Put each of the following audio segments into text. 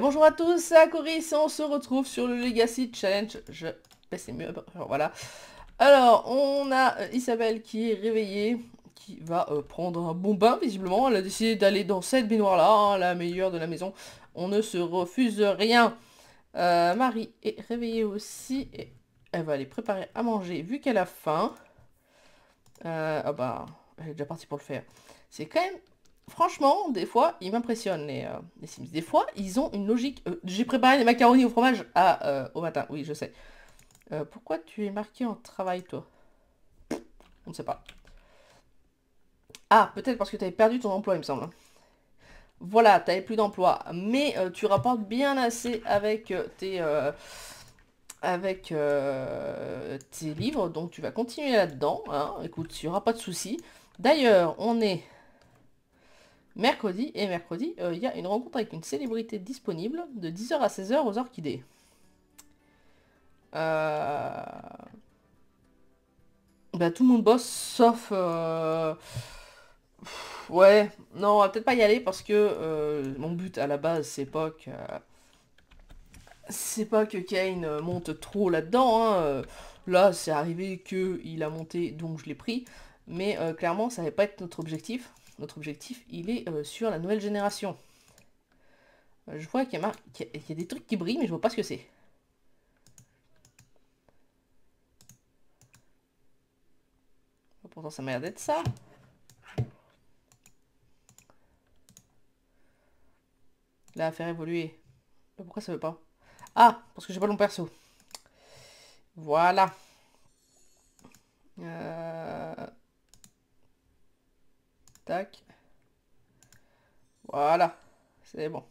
bonjour à tous, c'est Choris, on se retrouve sur le Legacy Challenge. Je baisse mieux, voilà. Alors, on a euh, Isabelle qui est réveillée, qui va euh, prendre un bon bain, visiblement. Elle a décidé d'aller dans cette baignoire-là, hein, la meilleure de la maison. On ne se refuse rien. Euh, Marie est réveillée aussi et elle va aller préparer à manger vu qu'elle a faim. ah bah, elle est déjà partie pour le faire. C'est quand même franchement, des fois, ils m'impressionnent, euh, les, Sims. Des fois, ils ont une logique. Euh, j'ai préparé des macaronis au fromage euh, au matin, oui, je sais. pourquoi tu es marqué en travail, toi On ne sait pas. Ah, peut-être parce que tu avais perdu ton emploi, il me semble. Hein. Voilà, tu n'avais plus d'emploi. Mais tu rapportes bien assez avec tes... avec tes livres, donc tu vas continuer là-dedans, hein. écoute, il n'y aura pas de souci. D'ailleurs, on est mercredi, et mercredi, euh, il y a une rencontre avec une célébrité disponible de 10h à 16h aux orchidées. Euh, bah, tout le monde bosse, sauf... Euh, ouais, non, on va peut-être pas y aller parce que mon but à la base, c'est pas que... C'est pas que Kane monte trop là-dedans, hein. Là, c'est arrivé qu'il a monté, donc je l'ai pris. Mais clairement, ça va pas être notre objectif notre objectif, il est euh, sur la nouvelle génération. Euh, je vois qu'il y, a des trucs qui brillent, mais je vois pas ce que c'est. pourtant, ça m'a l'air d'être ça. Là, faire évoluer. Pourquoi ça veut pas Ah, parce que j'ai pas long perso. Voilà. Euh... Voilà, c'est bon.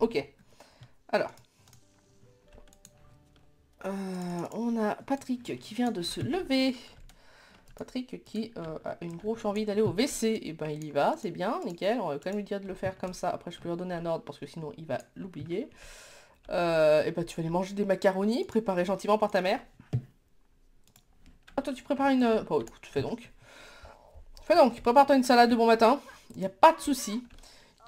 Ok. Alors. Euh, on a Patrick qui vient de se lever. Patrick qui euh, a une grosse envie d'aller au WC. Et eh ben il y va, c'est bien, nickel. On va quand même lui dire de le faire comme ça. Après je peux lui redonner un ordre parce que sinon il va l'oublier. et euh, eh ben tu vas aller manger des macaronis préparés gentiment par ta mère. Ah, toi, tu prépares une... Euh, bon, bah, écoute, fais donc. Fais donc, prépare-toi une salade de bon matin. Il n'y a pas de souci.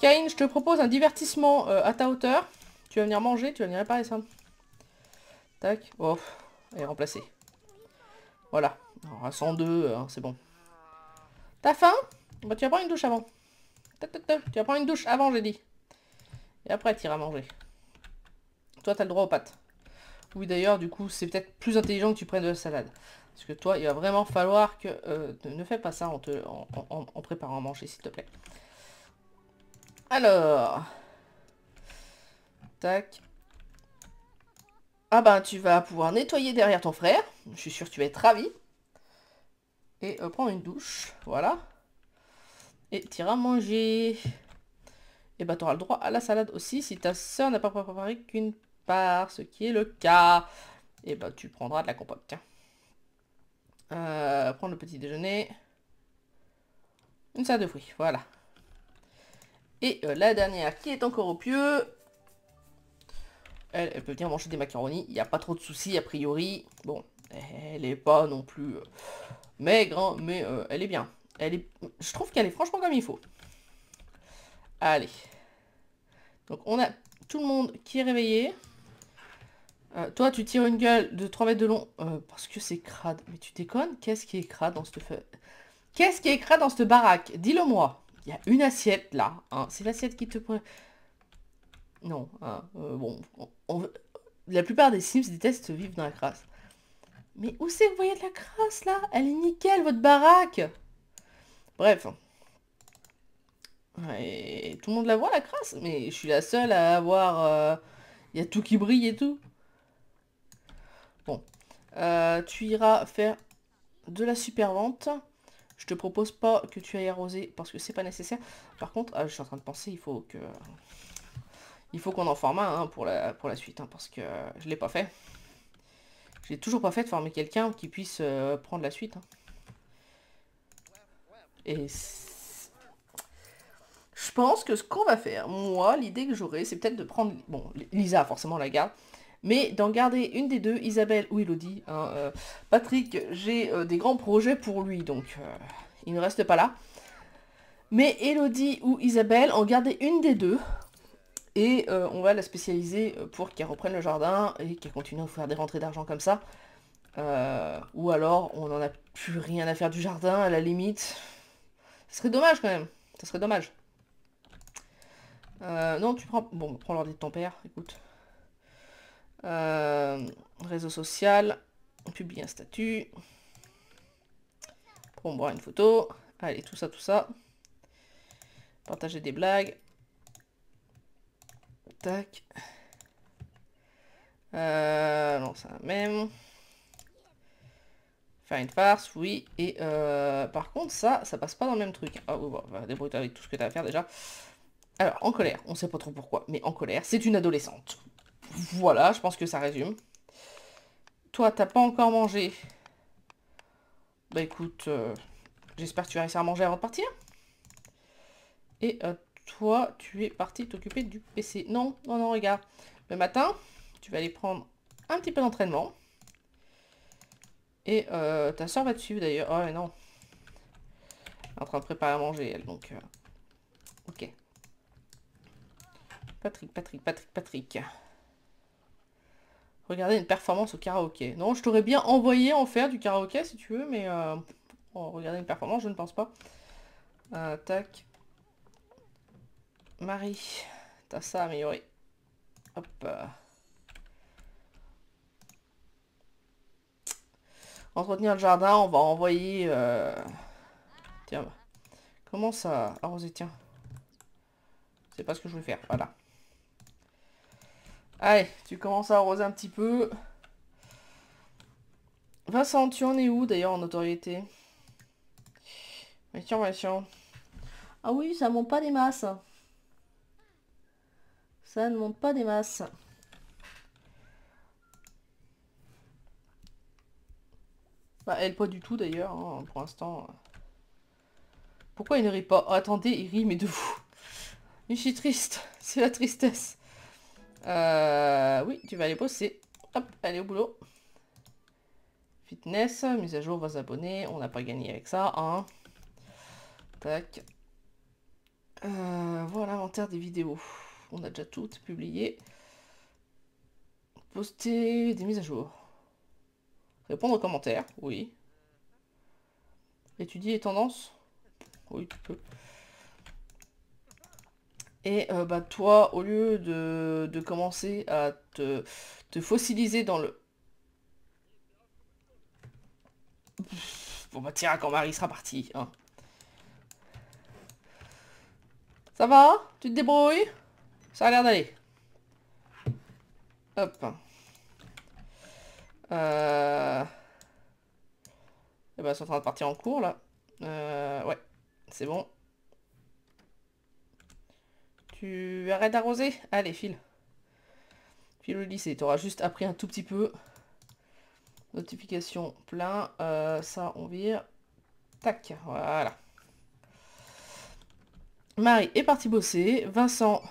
Kane, je te propose un divertissement euh, à ta hauteur. Tu vas venir manger, tu vas venir réparer ça. Tac, oh, et remplacer. Voilà, Alors, 102, euh, hein, c'est bon. T'as faim Bah tu vas prendre une douche avant. Tu vas prendre une douche avant, j'ai dit. Et après, tu iras manger. Toi, t'as le droit aux pâtes. Oui, d'ailleurs, du coup, c'est peut-être plus intelligent que tu prennes de la salade. Parce que toi, il va vraiment falloir que... Euh, ne fais pas ça en, te, en, préparant à manger, s'il te plaît. Alors... Tac. Ah ben, tu vas pouvoir nettoyer derrière ton frère. Je suis sûr que tu vas être ravi. Et euh, prends une douche. Voilà. Et t'iras manger. Et bah, tu auras le droit à la salade aussi si ta soeur n'a pas préparé qu'une part, ce qui est le cas. Et ben, tu prendras de la compote. Tiens. Euh, prendre le petit déjeuner. Une salade de fruits, voilà. Et euh, la dernière qui est encore au pieu. Elle, peut venir manger des macaronis, il n'y a pas trop de soucis a priori. Bon, elle est pas non plus euh, maigre, hein, mais elle est bien. Elle est... Je trouve qu'elle est franchement comme il faut. Allez. Donc on a tout le monde qui est réveillé. Euh, toi, tu tires une gueule de 3 mètres de long euh, parce que c'est crade. Mais tu déconnes Qu'est-ce qui est crade dans ce... feu Qu'est-ce qui est crade dans cette baraque Dis-le moi. Il y a une assiette là. Hein. C'est l'assiette qui te... Non. Hein, euh, bon. La plupart des Sims détestent vivre dans la crasse. Mais où c'est que vous voyez de la crasse là Elle est nickel votre baraque. Bref. tout le monde la voit la crasse. Mais je suis la seule à avoir... Il y a tout qui brille et tout. Bon. Euh, tu iras faire de la super vente. Je te propose pas que tu ailles arroser parce que c'est pas nécessaire. Par contre, ah, je suis en train de penser, il faut que... Il faut qu'on en forme un hein, pour, la, pour la suite, hein, parce que je l'ai pas fait. Je l'ai toujours pas fait de former quelqu'un qui puisse euh, prendre la suite. Hein. Et je pense que ce qu'on va faire, moi, l'idée que j'aurais, c'est peut-être de prendre... Bon, Lisa, forcément, la garde mais d'en garder une des deux, Isabelle ou Elodie. Hein, euh, Patrick, j'ai euh, des grands projets pour lui, donc euh, il ne reste pas là. Mais Elodie ou Isabelle, en garder une des deux, et on va la spécialiser pour qu'elle reprenne le jardin et qu'elle continue à faire des rentrées d'argent comme ça. ou alors, on n'en a plus rien à faire du jardin, à la limite. Ce serait dommage quand même, Ce serait dommage. non, tu prends... Bon, prends l'ordi de ton père, écoute. Euh, réseau social. On publie un statut. On boire une photo. Allez, tout ça, tout ça. Partager des blagues. Tac. Euh, non, ça même. Faire une farce, oui. Et euh, par contre, ça, ça passe pas dans le même truc. Ah oui, bon, bah, avec tout ce que t'as à faire déjà. Alors, en colère, on sait pas trop pourquoi, mais en colère, c'est une adolescente. Voilà, je pense que ça résume. Toi, t'as pas encore mangé. Bah écoute, euh, j'espère que tu vas réussir à manger avant de partir. Et euh, toi, tu es parti t'occuper du PC. Non, non, non, regarde. Le matin, tu vas aller prendre un petit peu d'entraînement. Et euh, ta soeur va te suivre d'ailleurs. Oh, non. Elle est en train de préparer à manger, elle, donc... ok. Patrick, Patrick, Patrick, Patrick. Regarder une performance au karaoké. Non, je t'aurais bien envoyé en faire du karaoké si tu veux, mais euh, regarder une performance, je ne pense pas. Euh, tac. Marie, t'as ça amélioré. Hop. Entretenir le jardin, on va envoyer... Euh, tiens, comment ça arroser Tiens. C'est pas ce que je voulais faire, voilà. Allez, tu commences à arroser un petit peu. Vincent, tu en es où d'ailleurs en notoriété mais tiens. Ah oui, ça monte pas des masses. Ça ne monte pas des masses. Bah, elle pas du tout d'ailleurs, hein, pour l'instant. Pourquoi il ne rit pas Attendez, il rit, mais de vous. Je suis triste. C'est la tristesse. Euh, oui, tu vas aller bosser. Hop, allez au boulot. Fitness, mise à jour, vos abonnés. On n'a pas gagné avec ça, hein. Tac. Euh, voilà l'inventaire des vidéos. On a déjà toutes publiées. Poster des mises à jour. Répondre aux commentaires, oui. Étudier les tendances. Oui, tu peux. Et euh, bah, toi, au lieu de, commencer à te, fossiliser dans le... Bon bah tiens, quand Marie sera partie. Hein. Ça va Tu te débrouilles Ça a l'air d'aller. Hop. Et euh, eh ben, bah, en train de partir en cours, là. Euh, ouais, c'est bon. Tu arrêtes d'arroser Allez, file. File le lycée. T'auras juste appris un tout petit peu. Notification plein. Euh, ça, on vire. Tac, voilà. Marie est partie bosser. Vincent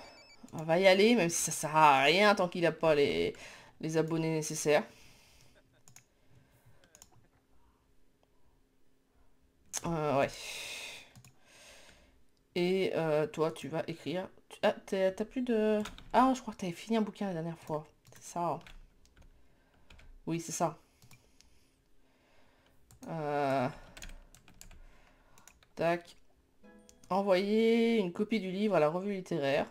va y aller, même si ça sert à rien tant qu'il n'a pas les, les abonnés nécessaires. Euh, ouais. Et euh, toi, tu vas écrire ah, t'as plus de... Ah, je crois que t'avais fini un bouquin la dernière fois. C'est ça. Oui, c'est ça. Euh, tac. Envoyer une copie du livre à la revue littéraire.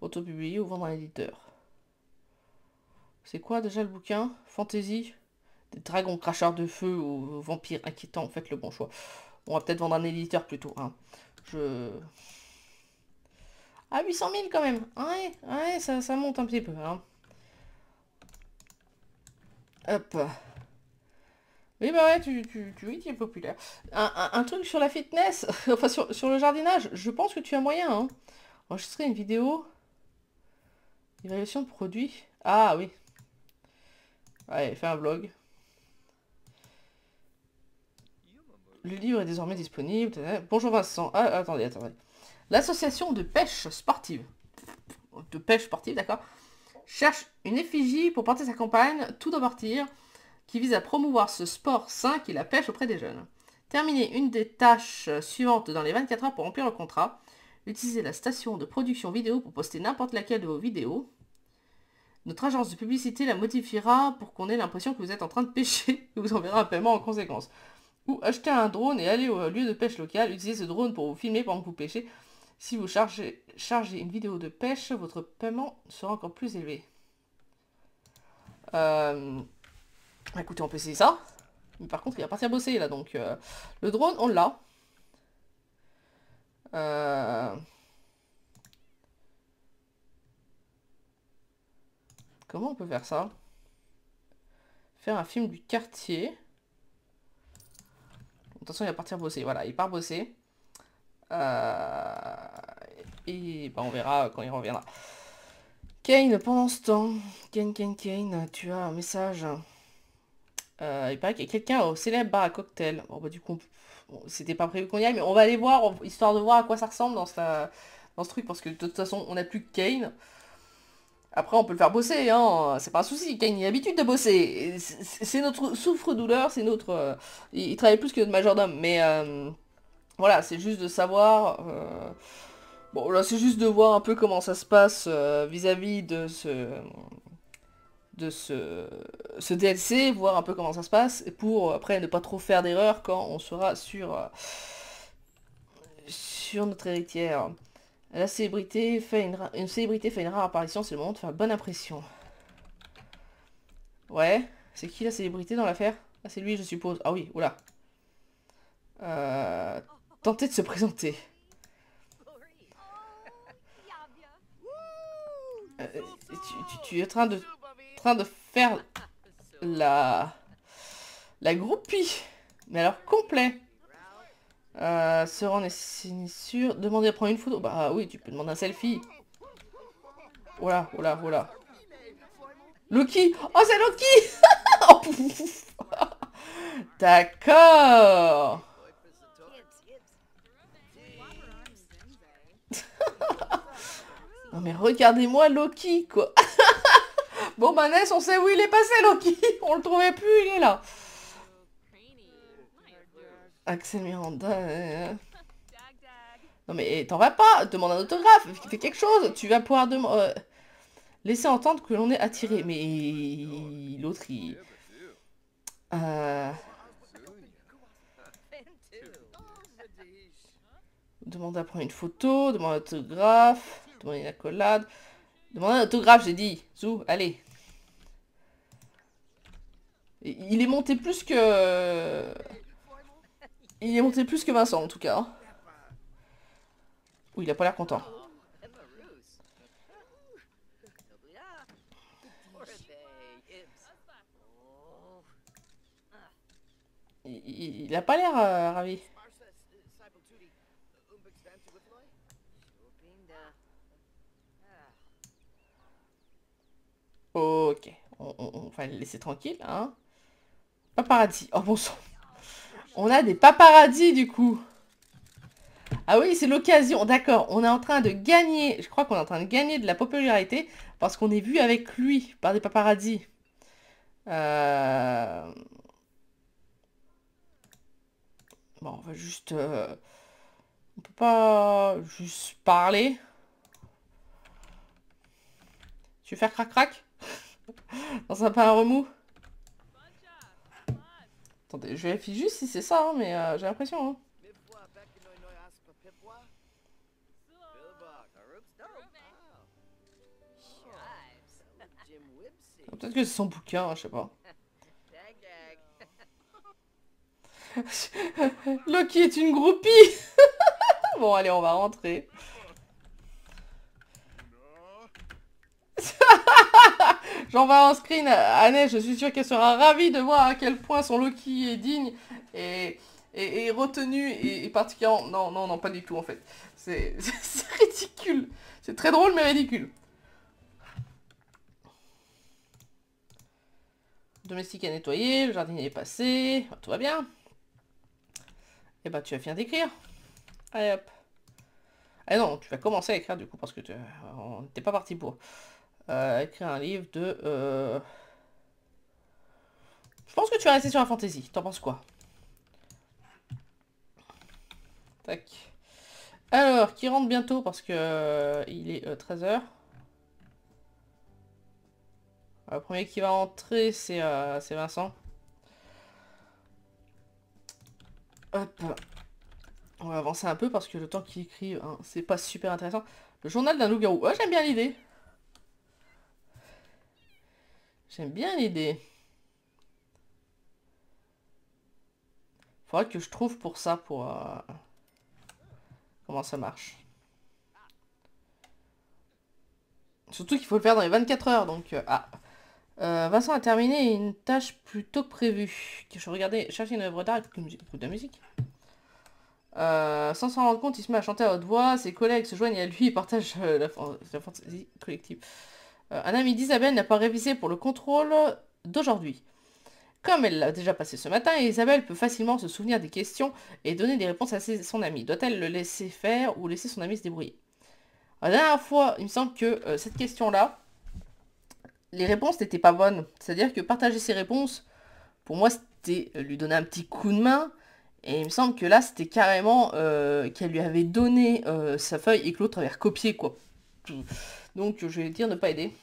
Autopublier ou vendre à l'éditeur. C'est quoi déjà le bouquin Fantaisie Des dragons cracheurs de feu ou vampires inquiétants, faites le bon choix. On va peut-être vendre un éditeur plutôt. Hein. Je... Ah, 800 000 quand même. Ouais, ouais, ça, monte un petit peu. Hein. Hop. Mais bah ouais, tu, es populaire. Un, truc sur la fitness, enfin sur, le jardinage, je pense que tu as moyen. Hein. Enregistrer une vidéo. Évaluation de produits. Ah oui. Allez, fais un vlog. Le livre est désormais disponible. Bonjour Vincent. Ah, attendez, attendez. L'association de pêche sportive, de pêche sportive, d'accord, cherche une effigie pour porter sa campagne tout doit partir, qui vise à promouvoir ce sport sain qui la pêche auprès des jeunes. Terminez une des tâches suivantes dans les 24 heures pour remplir le contrat. Utilisez la station de production vidéo pour poster n'importe laquelle de vos vidéos. Notre agence de publicité la modifiera pour qu'on ait l'impression que vous êtes en train de pêcher et vous enverra un paiement en conséquence. Ou acheter un drone et aller au lieu de pêche local. Utilisez ce drone pour vous filmer pendant que vous pêchez. Si vous chargez, une vidéo de pêche, votre paiement sera encore plus élevé. Euh, écoutez, on peut essayer ça. Mais par contre, il va partir bosser là, donc euh, le drone, on l'a. Euh, comment on peut faire ça Faire un film du quartier. De toute façon, il va partir bosser. Voilà, il part bosser. Euh, et bah, on verra quand il reviendra. Kane, pendant ce temps, Kane, Kane, Kane, tu as un message. Euh, il paraît qu'il y a quelqu'un au célèbre bar à cocktail. Bon, bah, du coup, c'était pas prévu qu'on y aille, mais on va aller voir, histoire de voir à quoi ça ressemble dans, dans ce truc, parce que de toute façon, on n'a plus que Kane. Après, on peut le faire bosser, hein, c'est pas un souci, Kane, il a l'habitude de bosser. C'est notre souffre-douleur, c'est notre... Euh, il, travaille plus que notre majordome, mais... Voilà, c'est juste de savoir... Euh, bon, là, c'est juste de voir un peu comment ça se passe euh, vis-à-vis de ce de ce, ce, DLC, voir un peu comment ça se passe, pour après ne pas trop faire d'erreurs quand on sera sur, sur notre héritière. La célébrité fait une, une célébrité fait une rare apparition, c'est le moment de faire bonne impression. Ouais, c'est qui la célébrité dans l'affaire Ah c'est lui je suppose. Ah oui, oula. Euh, tenter de se présenter. Euh, tu, es en train de, faire la, la groupie, mais alors complet. Euh, se rendre est Demander à prendre une photo. Bah oui, tu peux demander un selfie. Voilà, voilà, voilà. Loki Oh, c'est Loki oh, D'accord non mais regardez-moi Loki, quoi. bon, bah on sait où il est passé, Loki. On le trouvait plus, il est là. Axel Miranda... Euh. Non mais eh, t'en vas pas, demande un autographe, fais quelque chose, tu vas pouvoir euh, laisser entendre que l'on est attiré. Mais l'autre il... Euh, Demande à prendre une photo, demande un autographe, demande une accolade. Demande un autographe, j'ai dit. Zou, allez. Il est monté plus que... Il est monté plus que Vincent, en tout cas. Hein. Ouh, il a pas l'air content. Il, a pas l'air euh, ravi. Ah. Ok, on, va le laisser tranquille, hein. Paparazzi, oh bon sang. On a des paparazzi du coup. Ah oui, c'est l'occasion, d'accord, on est en train de gagner, je crois qu'on est en train de gagner de la popularité parce qu'on est vu avec lui par des paparazzi. Euh. Bon, on va juste... Euh, on peut pas juste parler. Tu veux faire crac-crac Dans un pas un remous Attendez, je vérifie juste si c'est ça, hein, mais euh, j'ai l'impression. Hein. Ah, peut-être que c'est son bouquin, je sais pas. Loki est une groupie Bon, allez, on va rentrer. J'envoie un screen à neige, je suis sûr qu'elle sera ravie de voir à quel point son Loki est digne et, retenu et, particulier. Non, non, non, pas du tout en fait. C'est ridicule. C'est très drôle mais ridicule. Domestique à nettoyer, le jardinier est passé, tout va bien. Et eh bah ben, tu as fini d'écrire. Allez hop. Ah non, tu vas commencer à écrire du coup parce que on pas parti pour euh, écrire un livre de... Euh, je pense que tu vas rester sur la fantaisie. T'en penses quoi Tac. Alors, qui rentre bientôt parce que euh, il est 13h. Le premier qui va entrer, c'est Vincent. Hop. On va avancer un peu parce que le temps qu'il écrit, hein, c'est pas super intéressant. Le journal d'un loup-garou. Oh, j'aime bien l'idée. J'aime bien l'idée. Faudra que je trouve pour ça, pour... Euh, comment ça marche. Surtout qu'il faut le faire dans les 24 heures, donc... Euh, ah euh, Vincent a terminé une tâche plutôt prévue. Je regarder... chercher une œuvre d'art et de la musique. Euh, sans s'en rendre compte, il se met à chanter à haute voix, ses collègues se joignent à lui et partagent euh, la, fantaisie collective. Euh, un ami d'Isabelle n'a pas révisé pour le contrôle d'aujourd'hui. Comme elle l'a déjà passé ce matin, Isabelle peut facilement se souvenir des questions et donner des réponses à son ami. Doit-elle le laisser faire ou laisser son ami se débrouiller La dernière fois, il me semble que cette question-là, les réponses n'étaient pas bonnes. C'est-à-dire que partager ses réponses, pour moi, c'était lui donner un petit coup de main, et il me semble que là, c'était carrément euh, qu'elle lui avait donné euh, sa feuille et que l'autre avait recopié, quoi. Donc, je vais dire ne pas aider.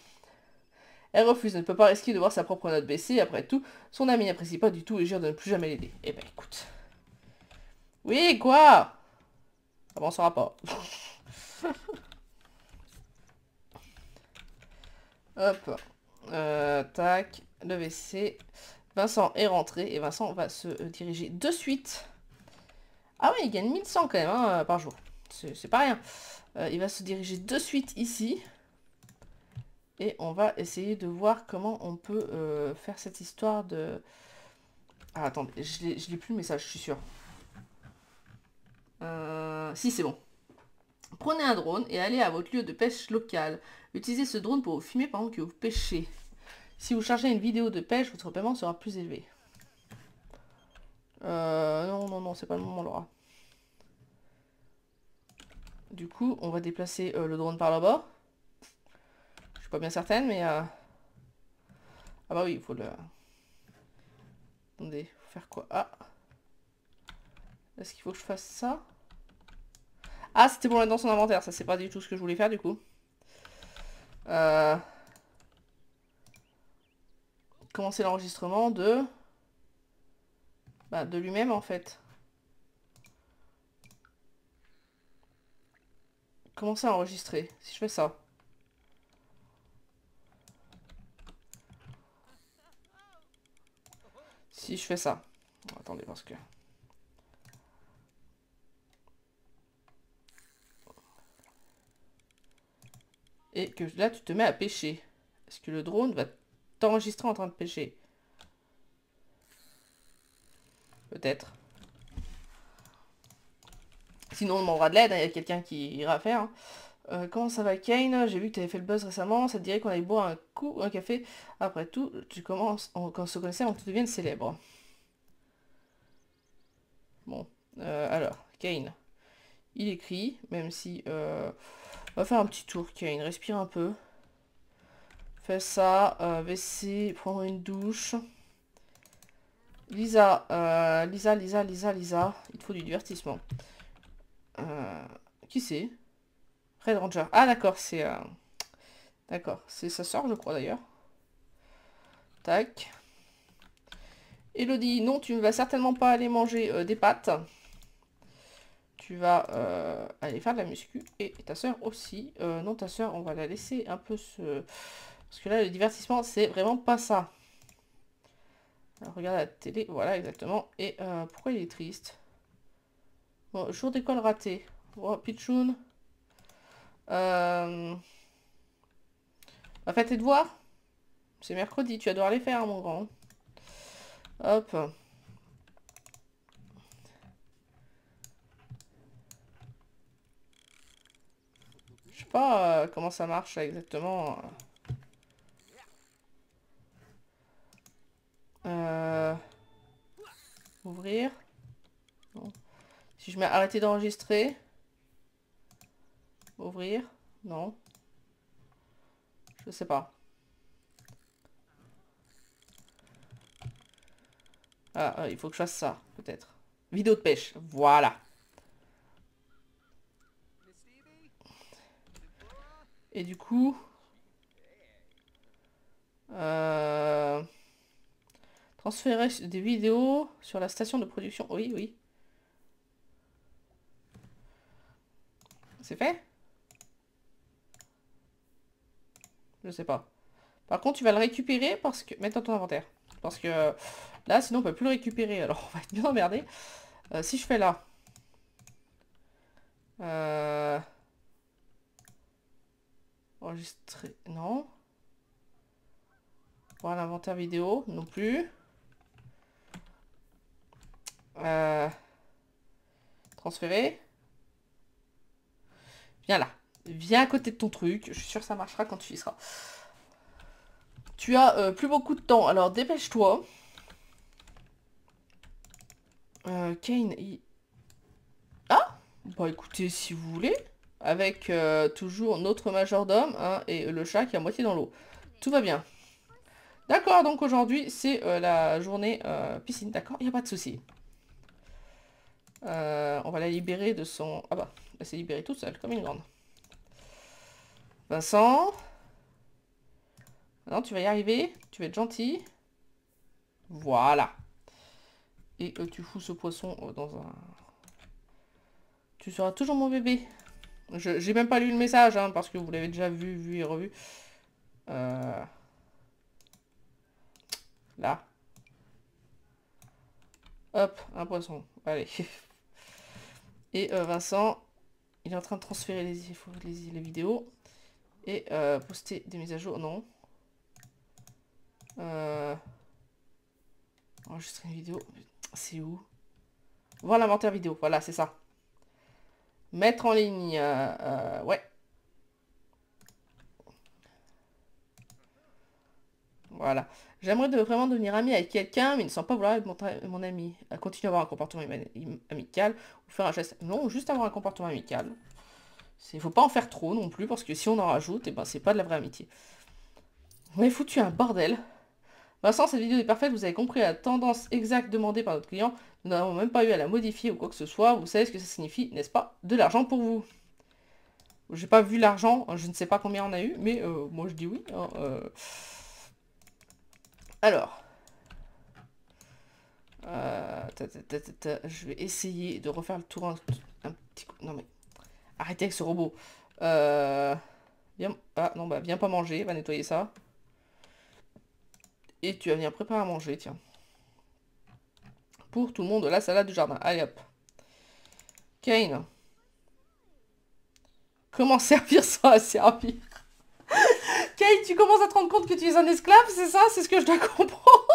Elle refuse, ne peut pas risquer de voir sa propre note baisser. Après tout, son ami n'apprécie pas du tout et jure de ne plus jamais l'aider. Eh ben, écoute. Oui, quoi Avancera ah pas. Hop. Euh, tac. Le WC. Vincent est rentré et Vincent va se euh, diriger de suite. Ah oui, il gagne 1100 quand même hein, euh, par jour. C'est pas rien. Euh, il va se diriger de suite ici. Et on va essayer de voir comment on peut faire cette histoire de... Ah, attendez, je n'ai plus le message, je suis sûr. si, c'est bon. Prenez un drone et allez à votre lieu de pêche local. Utilisez ce drone pour fumer filmer pendant que vous pêchez. Si vous chargez une vidéo de pêche, votre paiement sera plus élevé. Euh, non, non, non, c'est pas le moment, Laura. Du coup, on va déplacer euh, le drone par là-bas. Je suis pas bien certaine, mais... Euh, ah bah oui, il faut le... Attendez, faire quoi ah. Est-ce qu'il faut que je fasse ça Ah, c'était pour mettre dans son inventaire. Ça, c'est pas du tout ce que je voulais faire, du coup. Euh commencer l'enregistrement de, bah, de lui-même en fait. Commencer à enregistrer, si je fais ça. Si je fais ça. Attendez parce que... Et que là, tu te mets à pêcher. Est-ce que le drone va enregistré en train de pêcher. Peut-être. Sinon, on demandera de l'aide, hein, il y a quelqu'un qui ira faire. Hein. Euh, comment ça va Kane J'ai vu que tu avais fait le buzz récemment, ça te dirait qu'on allait boire un coup, un café. Après tout, tu commences, on, quand se connaissait, on te devient célèbre. Bon, euh, alors, Kane. Il écrit, même si... Euh, on va faire un petit tour, Kane, respire un peu. Fais ça. Euh, vessie, prends une douche. Lisa, euh, Lisa, Lisa, Lisa, Lisa. Il faut du divertissement. Euh, qui c'est Red Ranger. Ah d'accord, c'est... Euh, d'accord, c'est sa soeur je crois d'ailleurs. Tac. Elodie, non, tu ne vas certainement pas aller manger des pâtes. Tu vas aller faire de la muscu. Et ta soeur aussi. non, ta soeur, on va la laisser un peu se... Parce que là, le divertissement, c'est vraiment pas ça. regarde la télé, voilà, exactement. Et euh, pourquoi il est triste Bon, jour d'école raté. Oh, Pichoun. Euh... Va faire de voir C'est mercredi, tu vas devoir les faire, mon grand. Hop. Je sais pas euh, comment ça marche exactement. je arrêter d'enregistrer. Ouvrir. Non. Je sais pas. Ah, euh, il faut que je fasse ça, peut-être. Vidéo de pêche, voilà. Et du coup... Euh, transférer des vidéos sur la station de production. Oui, oui. C'est fait Je sais pas. Par contre, tu vas le récupérer parce que... Mets dans ton inventaire. Parce que là, sinon, on peut plus le récupérer. Alors, on va être bien emmerdé. Euh, si je fais là... Euh, Enregistrer... Non. Voilà l'inventaire vidéo, non plus. Euh, Transférer. Viens là. Viens à côté de ton truc. Je suis sûr que ça marchera quand tu y seras. Tu as euh, plus beaucoup de temps. Alors dépêche-toi. Euh, Kane, il... Ah Bon, bah, écoutez, si vous voulez. Avec euh, toujours notre majordome hein, et le chat qui est à moitié dans l'eau. Tout va bien. D'accord, donc aujourd'hui, c'est euh, la journée piscine. D'accord, il n'y a pas de souci. on va la libérer de son... Ah bah... Elle bah, s'est libérée toute seule, comme une grande. Vincent. Non, tu vas y arriver. Tu vas être gentil. Voilà. Et euh, tu fous ce poisson euh, dans un... Tu seras toujours mon bébé. Je J'ai même pas lu le message, hein, parce que vous l'avez déjà vu, vu et revu. Euh, là. Hop, un poisson. Allez. Et Vincent, il est en train de transférer les, les, vidéos et euh, poster des mises à jour. Non. Euh, enregistrer une vidéo. C'est où Voir l'inventaire vidéo. Voilà, c'est ça. Mettre en ligne. Euh, ouais. Voilà. J'aimerais vraiment devenir ami avec quelqu'un, mais ne semble pas vouloir être mon, mon ami. À continuer à avoir un comportement amical ou faire un geste. Non, juste avoir un comportement amical. Il ne faut pas en faire trop non plus, parce que si on en rajoute, et eh ben c'est pas de la vraie amitié. On est foutu un bordel. Vincent, cette vidéo est parfaite, vous avez compris la tendance exacte demandée par notre client. Nous n'avons même pas eu à la modifier ou quoi que ce soit. Vous savez ce que ça signifie, n'est-ce pas De l'argent pour vous. J'ai pas vu l'argent, je ne sais pas combien on a eu, mais euh, moi je dis oui. Hein, euh. Alors. Euh, je vais essayer de refaire le tour un, petit coup. Non mais. Arrêtez avec ce robot. Euh, viens. Ah non bah viens pas manger, va nettoyer ça. Et tu vas venir préparer à manger, tiens. Pour tout le monde la salade du jardin. Allez hop. Kane. Comment servir ça, à servir tu commences à te rendre compte que tu es un esclave, c'est ça C'est ce que je dois comprendre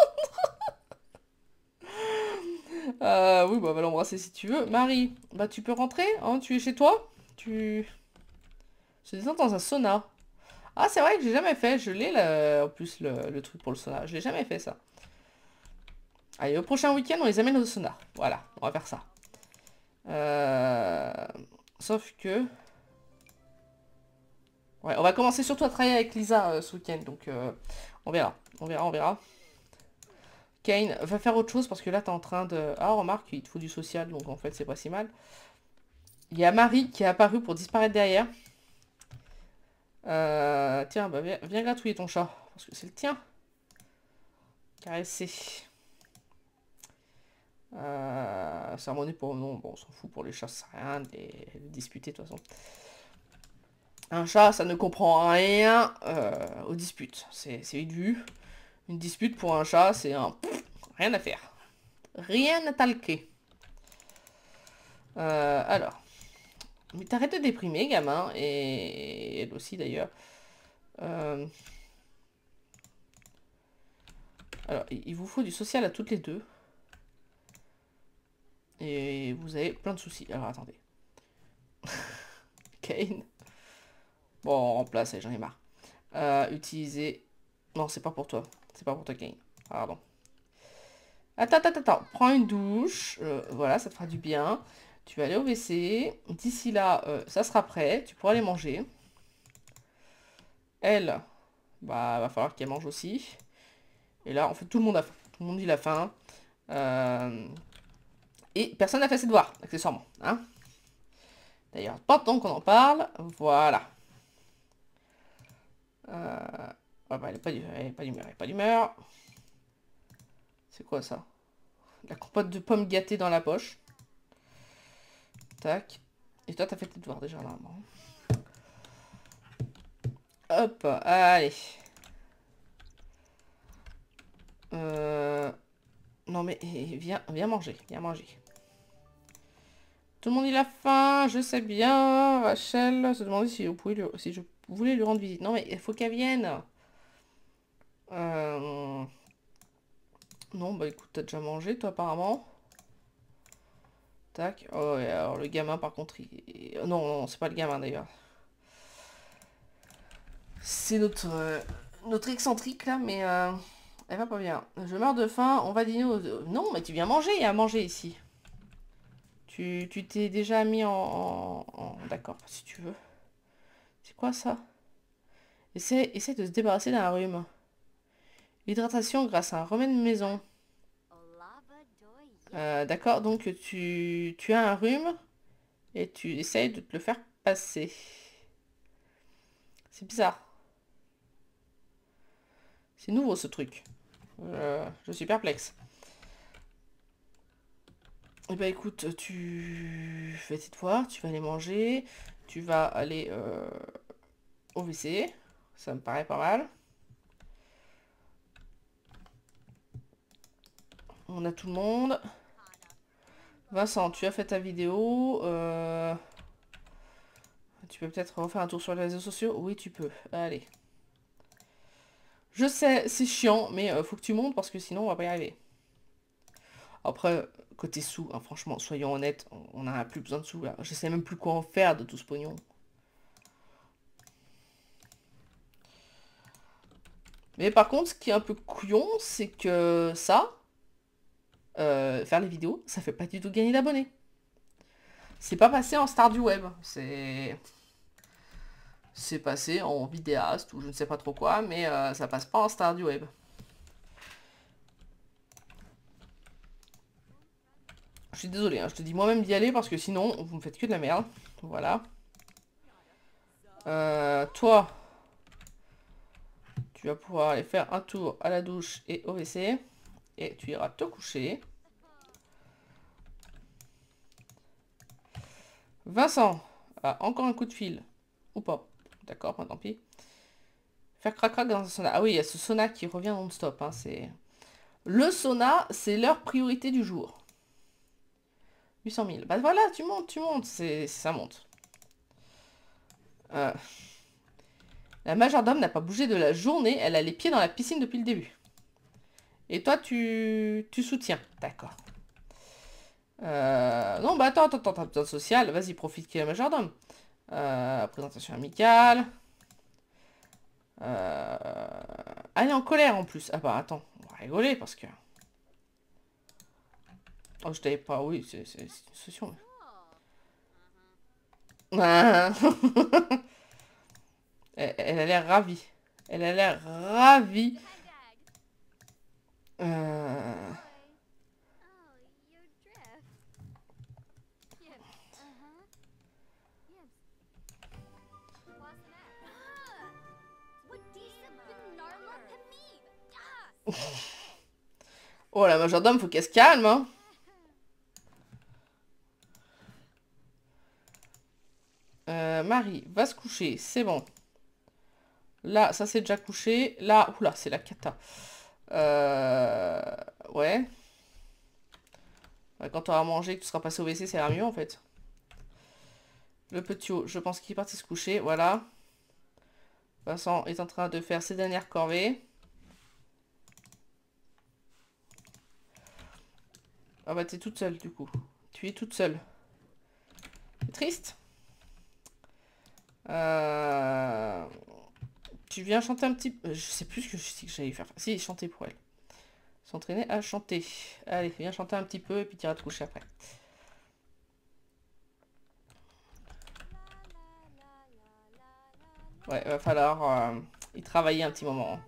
euh, Oui, bah va l'embrasser si tu veux. Marie, bah tu peux rentrer, hein, tu es chez toi. Tu... Je descends dans un sauna. Ah, c'est vrai que j'ai jamais fait. Je l'ai, en plus, le, truc pour le sauna. Je l'ai jamais fait, ça. Allez, au prochain week-end, on les amène au sauna. Voilà, on va faire ça. Euh, sauf que... Ouais, on va commencer surtout à travailler avec Lisa euh, ce week-end, donc euh, on verra, on verra, on verra. Kane, va faire autre chose parce que là t'es en train de... Ah remarque, il te faut du social, donc en fait c'est pas si mal. Il y a Marie qui est apparue pour disparaître derrière. Euh, tiens, bah, viens, gratouiller ton chat, parce que c'est le tien. Caresser. Euh, m'ennuie pour... Non, bon on s'en fout pour les chats, ça rien de les disputer de toute façon. Un chat, ça ne comprend rien euh, aux disputes. C'est vite vu. Une dispute pour un chat, c'est un... rien à faire. Rien à talquer. Euh, alors. Mais t'arrêtes de déprimer, gamin. Et elle aussi, d'ailleurs. Euh, alors, il vous faut du social à toutes les deux. Et vous avez plein de soucis. Alors, attendez. Kane. Bon, on remplace, j'en ai marre. Euh, utiliser... Non, c'est pas pour toi. C'est pas pour toi, Kane. Pardon. Attends, attends, attends. Prends une douche. Euh, voilà, ça te fera du bien. Tu vas aller au WC. D'ici là, euh, ça sera prêt. Tu pourras aller manger. Elle, bah, va falloir qu'elle mange aussi. Et là, en fait, tout le monde a Tout le monde dit la faim. Et personne n'a fait ses devoirs, accessoirement. Hein D'ailleurs, pendant qu'on en parle, voilà. Euh, bah, elle pas d'humeur, elle pas d'humeur, C'est quoi ça La compote de pommes gâtée dans la poche. Tac. Et toi, t'as fait tes devoirs déjà, là. Hop, allez. Euh, non mais eh, eh, viens, viens manger, viens manger. Tout le monde il a faim, je sais bien. Rachel se demande si, si, je voulez lui rendre visite. Non, mais il faut qu'elle vienne. Euh, non, bah écoute, t'as déjà mangé, toi, apparemment. Tac. Oh, et alors le gamin, par contre, il... Euh, non, c'est pas le gamin, d'ailleurs. C'est notre... Euh, notre excentrique, là, mais... elle va pas bien. Je meurs de faim, on va dîner Non, mais tu viens manger, il y a à manger, ici. Tu t'es déjà mis en D'accord, si tu veux quoi ça Essaye essaie de se débarrasser d'un rhume. Hydratation grâce à un remède maison. Euh, d'accord, donc tu, tu as un rhume et tu essayes de te le faire passer. C'est bizarre. C'est nouveau ce truc. Euh, je suis perplexe. Eh ben écoute, tu fais tes voir. tu vas aller manger, tu vas aller euh, OVC, Ça me paraît pas mal. On a tout le monde. Vincent, tu as fait ta vidéo. Euh, tu peux peut-être refaire un tour sur les réseaux sociaux Oui, tu peux. Allez. Je sais, c'est chiant, mais euh, faut que tu montes parce que sinon on va pas y arriver. Après, côté sous, hein, franchement, soyons honnêtes, on n'a plus besoin de sous. Là. Je sais même plus quoi en faire de tout ce pognon. Mais par contre, ce qui est un peu couillon, c'est que ça, euh, faire les vidéos, ça fait pas du tout gagner d'abonnés. C'est pas passé en star du web, c'est... C'est passé en vidéaste ou je ne sais pas trop quoi, mais euh, ça passe pas en star du web. Je suis désolé, hein, je te dis moi-même d'y aller parce que sinon, vous me faites que de la merde. Voilà. Euh, toi, tu vas pouvoir aller faire un tour à la douche et au WC. Et tu iras te coucher. Vincent encore un coup de fil. Ou pas. D'accord, pas tant pis. Faire crac-crac dans un sauna. Ah oui, il y a ce sauna qui revient non-stop. Hein, Le sauna, c'est leur priorité du jour. 800 000. Bah voilà, tu montes, tu montes. Ça monte. Euh, la majordome n'a pas bougé de la journée, elle a les pieds dans la piscine depuis le début. Et toi, tu, tu soutiens. D'accord. Euh, non, bah attends, attends, attends, attends, social, vas-y, profite qui est la majordome. Euh, présentation amicale. Euh... elle est en colère en plus. Ah bah attends, on va rigoler parce que... Oh, je t'avais pas... Oui, c'est une solution. Oh. Elle, a l'air ravie. Elle a l'air ravie. Euh. Oh la majordome, faut qu'elle se calme, hein. euh, Marie, va se coucher, c'est bon. Là, ça c'est déjà couché. Là, oula, c'est la cata. Euh, ouais. Quand tu auras mangé, que tu seras passé au WC, ça ira mieux en fait. Le petit haut, je pense qu'il est parti se coucher. Voilà. Vincent est en train de faire ses dernières corvées. Ah bah t'es toute seule du coup. Tu es toute seule. triste. Euh tu viens chanter un petit... Euh, je sais plus ce que je que j'allais faire. Si, chanter pour elle. S'entraîner à chanter. Allez, viens chanter un petit peu et puis tu iras te coucher après. Ouais, va falloir euh, y travailler un petit moment. Hein.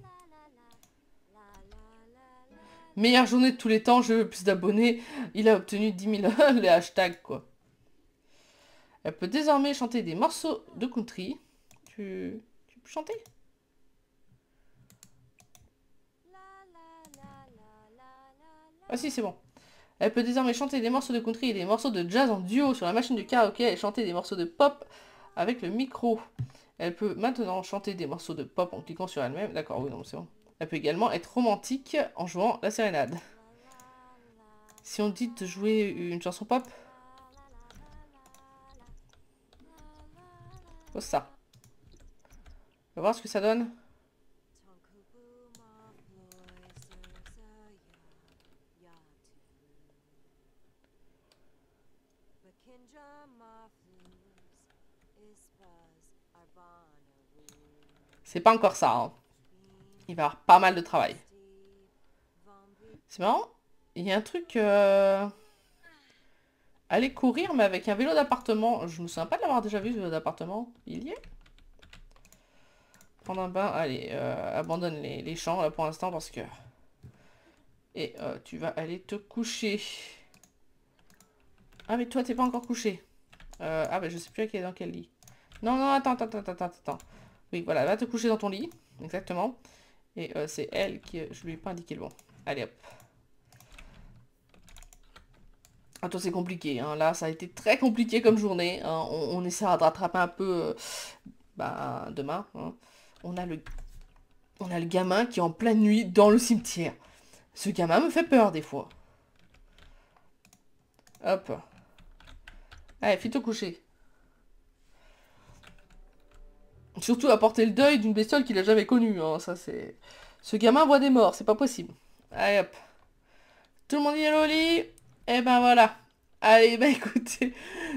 Meilleure journée de tous les temps, je veux plus d'abonnés. Il a obtenu 10 000 les hashtags, quoi. Elle peut désormais chanter des morceaux de country. Tu, tu peux chanter Ah si, c'est bon. Elle peut désormais chanter des morceaux de country et des morceaux de jazz en duo sur la machine du karaoké et chanter des morceaux de pop avec le micro. Elle peut maintenant chanter des morceaux de pop en cliquant sur elle-même. D'accord, oui, non, c'est bon. Elle peut également être romantique en jouant la sérénade. Si on dit de jouer une chanson pop... Oh ça. On va voir ce que ça donne. C'est pas encore ça. Hein. Il va y avoir pas mal de travail. C'est marrant. Il y a un truc... Euh, aller courir, mais avec un vélo d'appartement. Je me souviens pas de l'avoir déjà vu, ce vélo d'appartement. Il y est Prendre un bain. Allez, euh, abandonne les, champs pour l'instant parce que... Et euh, tu vas aller te coucher. Ah mais toi t'es pas encore couché. ah bah je sais plus à qui est dans quel lit. Non, non, attends, attends, attends, attends, attends. Oui, voilà, va te coucher dans ton lit. Exactement. Et euh, c'est elle qui... Euh, je lui ai pas indiqué le bon. Allez, hop. Attends, ah, c'est compliqué. Hein. Là, ça a été très compliqué comme journée. Hein. On, essaiera de rattraper un peu euh, bah, demain. Hein. On, a le, on a le gamin qui est en pleine nuit dans le cimetière. Ce gamin me fait peur des fois. Hop. Allez, fit te coucher. Surtout à porter le deuil d'une bestiole qu'il a jamais connue. Hein. Ça, c'est... Ce gamin voit des morts, c'est pas possible. Allez hop. Tout le monde est loli Eh Et ben voilà. Allez, ben écoutez,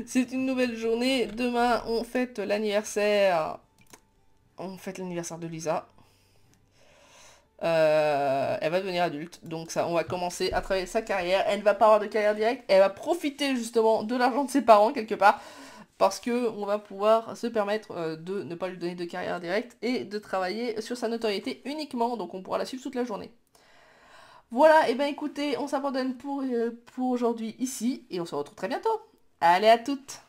c'est une nouvelle journée. Demain, on fête l'anniversaire. On fête l'anniversaire de Lisa. Euh, elle va devenir adulte, donc ça, on va commencer à travailler sa carrière. Elle ne va pas avoir de carrière directe, elle va profiter justement de l'argent de ses parents quelque part parce qu'on va pouvoir se permettre euh, de ne pas lui donner de carrière directe et de travailler sur sa notoriété uniquement, donc on pourra la suivre toute la journée. Voilà, et bien, écoutez, on s'abandonne pour, euh, pour aujourd'hui ici, et on se retrouve très bientôt. Allez à toutes